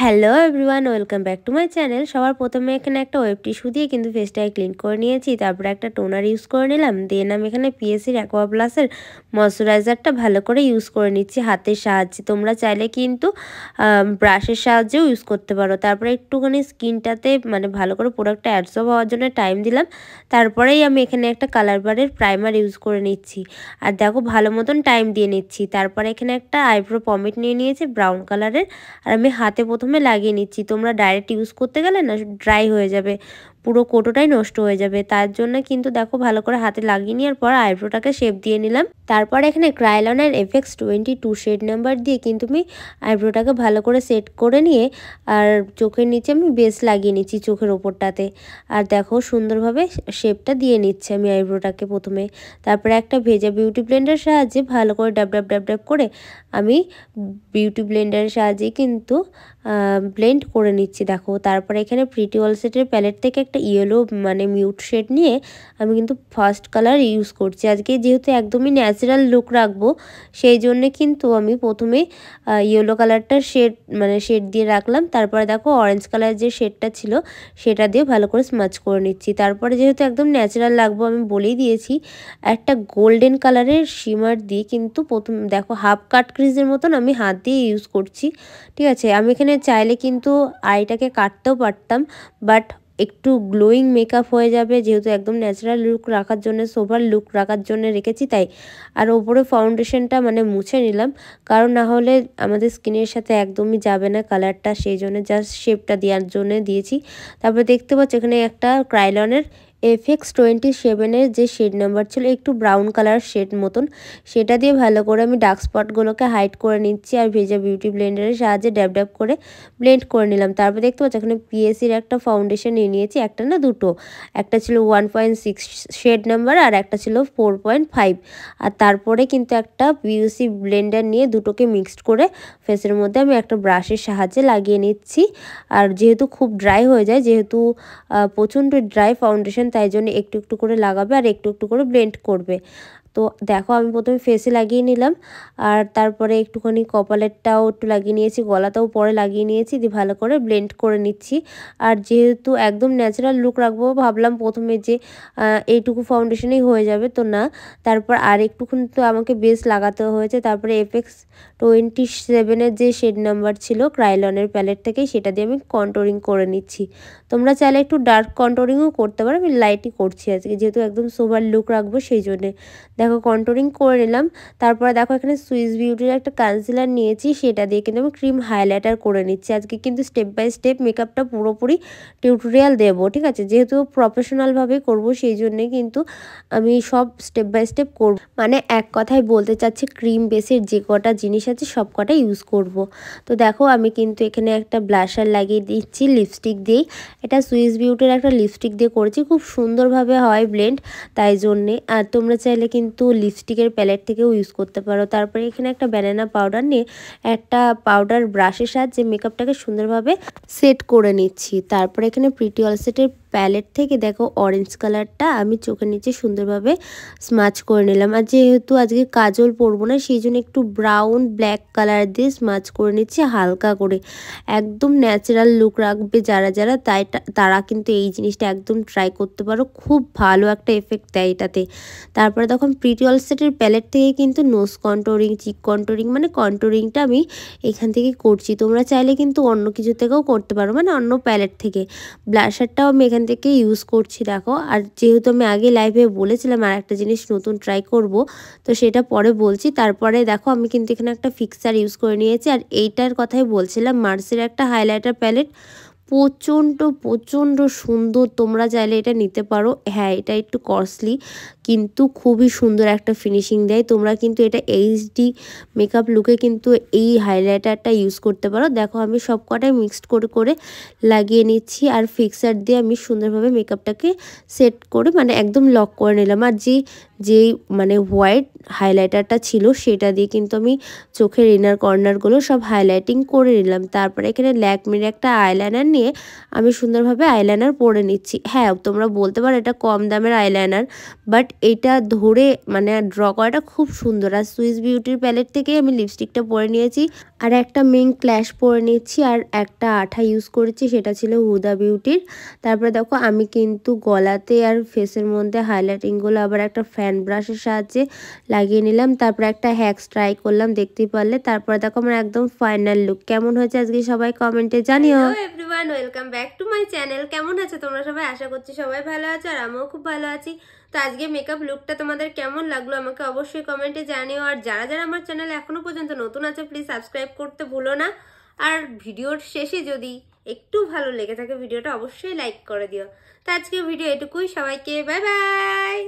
hello everyone welcome back to my channel সবার প্রথমে এখানে একটা ওয়েব টিস্যু দিয়ে কিন্তু ফেসটাকে ক্লিন করে নিয়েছি তারপরে একটা টোনার ইউজ করে নিলাম দেন আমি এখানে পিএসির অ্যাকোয়া প্লাসের ময়শ্চারাইজারটা ভালো করে ইউজ করে নিচ্ছি হাতের সাহায্যে তোমরা চাইলে কিন্তু ব্রাশের সাহায্যেও ইউজ করতে পারো তারপরে একটুখানি স্কিনটাতে মানে ভালো করে প্রোডাক্টটা অ্যাবসর্ব হওয়ার জন্য টাইম দিলাম তারপরেই আমি এখানে একটা কালার বারের প্রাইমার ইউজ করে নিচ্ছি আর দেখো ভালো মতন টাইম দিয়ে নিচ্ছি তারপরে এখানে একটা আইব্রো পমিট নিয়ে নিয়েছি ব্রাউন কালারের আর আমি হাতে প্রথম প্রথমে লাগিয়ে নিচ্ছি তোমরা ডাইরেক্ট ইউজ করতে গেলে না ড্রাই হয়ে যাবে পুরো কোটোটাই নষ্ট হয়ে যাবে তার জন্য কিন্তু দেখো ভালো করে হাতে লাগিয়ে নেওয়ার পর আইব্রোটাকে শেপ দিয়ে নিলাম তারপর এখানে ক্রাইলনের এফেক্স টোয়েন্টি টু শেড নাম্বার দিয়ে কিন্তু আমি আইব্রোটাকে ভালো করে সেট করে নিয়ে আর চোখের নিচে আমি বেস লাগিয়ে নিচ্ছি চোখের ওপরটাতে আর দেখো সুন্দরভাবে শেপটা দিয়ে নিচ্ছে আমি আইব্রোটাকে প্রথমে তারপরে একটা ভেজা বিউটি ব্লেন্ডার সাহায্যে ভালো করে ডাব ডাব ডাব ডাব করে আমি বিউটি ব্লেন্ডারের সাহায্যে কিন্তু ব্লেন্ড করে নিচ্ছি দেখো তারপরে এখানে প্রিটি ওয়াল সেটের প্যালেট থেকে একটা ইয়েলো মানে মিউট শেড নিয়ে আমি কিন্তু ফার্স্ট কালার ইউজ করছি আজকে যেহেতু একদমই ন্যাচারাল লুক রাখবো সেই জন্যে কিন্তু আমি প্রথমে ইয়েলো কালারটা শেড মানে শেড দিয়ে রাখলাম তারপরে দেখো অরেঞ্জ কালার যে শেডটা ছিল সেটা দিয়ে ভালো করে স্মাচ করে নিচ্ছি তারপরে যেহেতু একদম ন্যাচারাল লাগবো আমি বলেই দিয়েছি একটা গোল্ডেন কালারের শিমার দিয়ে কিন্তু প্রথম দেখো হাফ কাট ক্রিজের মতন আমি হাত দিয়ে ইউজ করছি ঠিক আছে আমি এখানে চাইলে কিন্তু আইটাকে কাটতেও পারতাম বাট একটু গ্লোয়িং মেকআপ হয়ে যাবে যেহেতু একদম ন্যাচারাল লুক রাখার জন্য সোভার লুক রাখার জন্য রেখেছি তাই আর ওপরে ফাউন্ডেশনটা মানে মুছে নিলাম কারণ না হলে আমাদের স্কিনের সাথে একদমই যাবে না কালারটা সেই জন্য জাস্ট শেপটা দেওয়ার জন্য দিয়েছি তারপরে দেখতে পাচ্ছ এখানে একটা ক্রাইলনের এফএক্স টোয়েন্টি সেভেনের যে শেড নাম্বার ছিল একটু ব্রাউন কালার শেড মতন সেটা দিয়ে ভালো করে আমি ডার্ক স্পটগুলোকে হাইড করে নিচ্ছি আর ভেজা বিউটি ব্লেন্ডারের সাহায্যে ড্যাব ড্যাব করে ব্লেন্ড করে নিলাম তারপর দেখতে পাচ্ছি এখানে পিএসসির একটা ফাউন্ডেশন নিয়ে নিয়েছি একটা না দুটো একটা ছিল one point six shade number আর একটা ছিল ফোর পয়েন্ট ফাইভ আর তারপরে কিন্তু একটা পিউসি ব্লেন্ডার নিয়ে দুটোকে মিক্সড করে ফেসের মধ্যে আমি একটা ব্রাশের সাহায্যে লাগিয়ে নিচ্ছি আর যেহেতু খুব ড্রাই হয়ে যায় যেহেতু প্রচণ্ড ড্রাই ফাউন্ডেশন তাই জন্য একটু একটু করে লাগাবে আর একটু একটু করে ব্লেন্ড করবে তো দেখো আমি প্রথমে ফেসে লাগিয়ে নিলাম আর তারপরে একটুখানি কপালেরটাও একটু লাগিয়ে নিয়েছি গলাটাও পরে লাগিয়ে নিয়েছি দিয়ে ভালো করে ব্লেন্ড করে নিচ্ছি আর যেহেতু একদম ন্যাচারাল লুক রাখবো ভাবলাম প্রথমে যে এইটুকু ফাউন্ডেশনেই হয়ে যাবে তো না তারপর আর একটুক্ষণ তো আমাকে বেস লাগাতে হয়েছে তারপরে এফেক্স টোয়েন্টি সেভেনের যে শেড নাম্বার ছিল ক্রাইলনের প্যালেট থেকে সেটা দিয়ে আমি কন্ট্রোরিং করে নিচ্ছি তোমরা চাইলে একটু ডার্ক কন্টোরিংও করতে পারো আমি লাইটই করছি আজকে যেহেতু একদম সোভার লুক রাখবো সেই জন্যে দেখো কন্ট্রোলিং করে নিলাম তারপরে দেখো এখানে সুইস বিউটির একটা কানসিলার নিয়েছি সেটা দিয়ে কিন্তু আমি ক্রিম হাইলাইটার করে নিচ্ছি আজকে কিন্তু স্টেপ বাই স্টেপ মেকআপটা পুরোপুরি টিউটোরিয়াল দেব ঠিক আছে যেহেতু প্রফেশনালভাবে করব সেই জন্যে কিন্তু আমি সব স্টেপ বাই স্টেপ করব মানে এক কথায় বলতে চাচ্ছি ক্রিম বেসের যে কটা জিনিস আছে সব কটা ইউজ করব তো দেখো আমি কিন্তু এখানে একটা ব্লাশার লাগিয়ে দিচ্ছি লিপস্টিক দিয়েই এটা সুইস বিউটির একটা লিপস্টিক দিয়ে করেছি খুব সুন্দরভাবে হয় ব্লেন্ড তাই জন্যে আর তোমরা চাইলে কিন্তু কিন্তু লিপস্টিকের প্যালেট থেকেও ইউজ করতে পারো তারপরে এখানে একটা ব্যানানা পাউডার নিয়ে একটা পাউডার ব্রাশের সাহায্যে মেকআপটাকে সুন্দরভাবে সেট করে নিচ্ছি তারপরে এখানে প্রিটি অলসেটের প্যালেট থেকে দেখো অরেঞ্জ কালারটা আমি চোখের নিচে সুন্দরভাবে স্মাচ করে নিলাম আর যেহেতু আজকে কাজল পরবো না সেই জন্য একটু ব্রাউন ব্ল্যাক কালার দিয়ে স্মাচ করে নিচ্ছি হালকা করে একদম ন্যাচারাল লুক রাখবে যারা যারা তাই তারা কিন্তু এই জিনিসটা একদম ট্রাই করতে পারো খুব ভালো একটা এফেক্ট দেয় এটাতে তারপরে তখন প্রিটিওল সেটের প্যালেট থেকে কিন্তু নোজ কন্টোরিং চিক কন্টোরিং মানে কন্টোরিংটা আমি এখান থেকে করছি তোমরা চাইলে কিন্তু অন্য কিছু থেকেও করতে পারো মানে অন্য প্যালেট থেকে ব্লাশারটাও আমি এখান থেকে ইউজ করছি দেখো আর যেহেতু আমি আগে লাইভে বলেছিলাম আর একটা জিনিস নতুন ট্রাই করব তো সেটা পরে বলছি তারপরে দেখো আমি কিন্তু এখানে একটা ফিক্সার ইউজ করে নিয়েছি আর এইটার কথাই বলছিলাম মার্সের একটা হাইলাইটার প্যালেট প্রচণ্ড প্রচণ্ড সুন্দর তোমরা চাইলে এটা নিতে পারো হ্যাঁ এটা একটু কস্টলি কিন্তু খুবই সুন্দর একটা ফিনিশিং দেয় তোমরা কিন্তু এটা এইচডি মেকআপ লুকে কিন্তু এই হাইলাইটারটা ইউজ করতে পারো দেখো আমি সব কটাই মিক্সড করে করে লাগিয়ে নিচ্ছি আর ফিক্সার দিয়ে আমি সুন্দরভাবে মেকআপটাকে সেট করে মানে একদম লক করে নিলাম আর যে যে মানে হোয়াইট হাইলাইটারটা ছিল সেটা দিয়ে কিন্তু আমি চোখের ইনার কর্নারগুলো সব হাইলাইটিং করে নিলাম তারপরে এখানে ল্যাকমির একটা আইলাইনার নিয়ে আমি সুন্দরভাবে আইলাইনার পরে নিচ্ছি হ্যাঁ তোমরা বলতে পারো এটা কম দামের আইলাইনার বাট এটা ধরে মানে ড্র করাটা খুব সুন্দর আর সুইস বিউটির প্যালেট থেকেই আমি লিপস্টিকটা পরে নিয়েছি আর একটা মেন ক্ল্যাশ পরে নিয়েছি আর একটা আঠা ইউজ করেছি সেটা ছিল হুদা বিউটির তারপরে দেখো আমি কিন্তু গলাতে আর ফেসের মধ্যে হাইলাইটিংগুলো আবার একটা ফ্যান ব্রাশের সাহায্যে লাগিয়ে নিলাম তারপরে একটা হ্যাক্স ট্রাই করলাম দেখতেই পারলে তারপরে দেখো আমার একদম ফাইনাল লুক কেমন হয়েছে আজকে সবাই কমেন্টে জানিও সবাই welcome back to my channel কেমন আছে তোমরা সবাই আশা করছি সবাই ভালো আছো আর আমিও খুব ভালো আছি তো আজকে মেকআপ লুকটা তোমাদের কেমন লাগলো আমাকে অবশ্যই কমেন্টে জানিও আর যারা যারা আমার চ্যানেল এখনও পর্যন্ত নতুন আছে প্লিজ সাবস্ক্রাইব করতে ভুলো না আর ভিডিওর শেষে যদি একটু ভালো লেগে থাকে ভিডিওটা অবশ্যই লাইক করে দিও তো আজকে ভিডিও এটুকুই সবাইকে বাই বাই